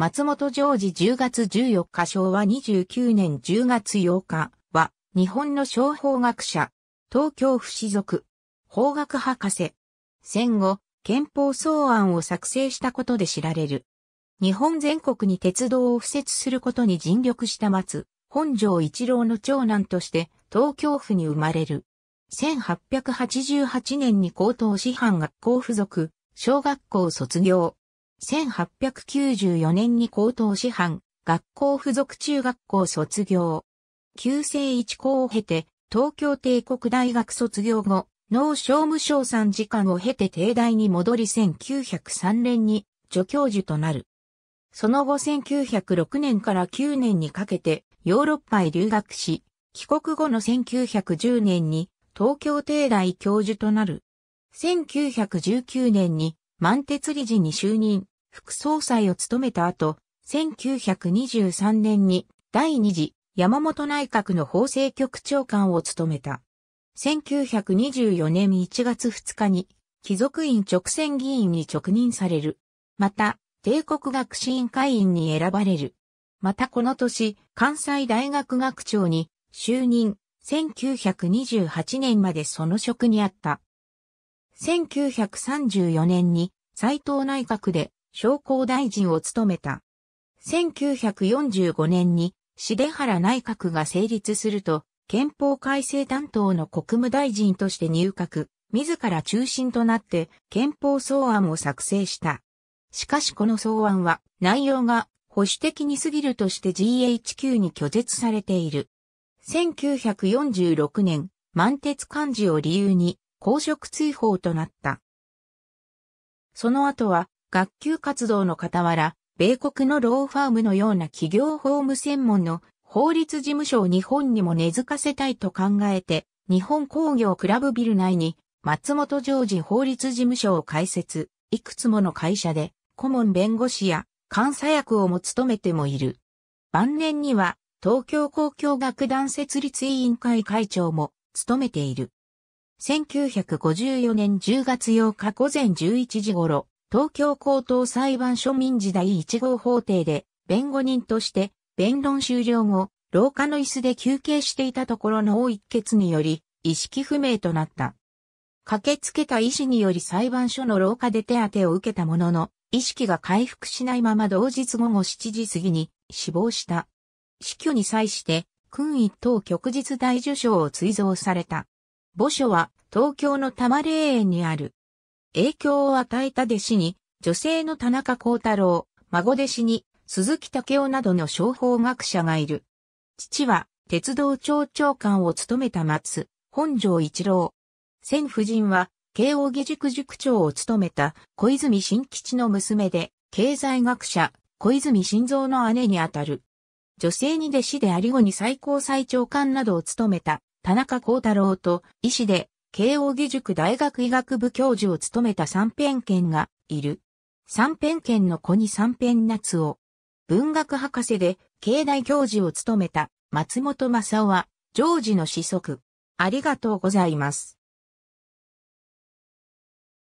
松本常時10月14日昭和29年10月8日は、日本の小法学者、東京府士族、法学博士。戦後、憲法草案を作成したことで知られる。日本全国に鉄道を敷設することに尽力した松、本城一郎の長男として東京府に生まれる。1888年に高等師範学校附属、小学校卒業。1894年に高等師範、学校附属中学校卒業。旧制一校を経て、東京帝国大学卒業後、農商務省参時間を経て帝大に戻り1903年に助教授となる。その後1906年から9年にかけてヨーロッパへ留学し、帰国後の1910年に東京帝大教授となる。1919年に満鉄理事に就任、副総裁を務めた後、1923年に第二次山本内閣の法制局長官を務めた。1924年1月2日に貴族院直選議員に直任される。また、帝国学士院会員に選ばれる。またこの年、関西大学学長に就任、1928年までその職にあった。1934年に斎藤内閣で商工大臣を務めた。1945年に、重原内閣が成立すると、憲法改正担当の国務大臣として入閣、自ら中心となって憲法草案を作成した。しかしこの草案は内容が保守的に過ぎるとして GHQ に拒絶されている。1946年、満鉄幹事を理由に公職追放となった。その後は学級活動の傍ら、米国のローファームのような企業法務専門の法律事務所を日本にも根付かせたいと考えて、日本工業クラブビル内に松本常時法律事務所を開設、いくつもの会社で顧問弁護士や監査役をも務めてもいる。晩年には東京公共学団設立委員会会長も務めている。1954年10月8日午前11時頃、東京高等裁判所民事第1号法廷で弁護人として弁論終了後、廊下の椅子で休憩していたところの大一血により意識不明となった。駆けつけた医師により裁判所の廊下で手当てを受けたものの、意識が回復しないまま同日午後7時過ぎに死亡した。死去に際して、君一等旭日大受賞を追贈された。墓所は東京の多摩霊園にある。影響を与えた弟子に、女性の田中幸太郎、孫弟子に、鈴木武雄などの商法学者がいる。父は、鉄道庁長官を務めた松、本城一郎。千夫人は、慶応義塾塾長を務めた小泉新吉の娘で、経済学者、小泉新造の姉にあたる。女性に弟子であり後に最高裁長官などを務めた田中幸太郎と医師で慶応義塾大学医学部教授を務めた三辺県がいる。三辺県の子に三辺夏を。文学博士で、経大教授を務めた松本正夫は、ジョージの子息。ありがとうございます。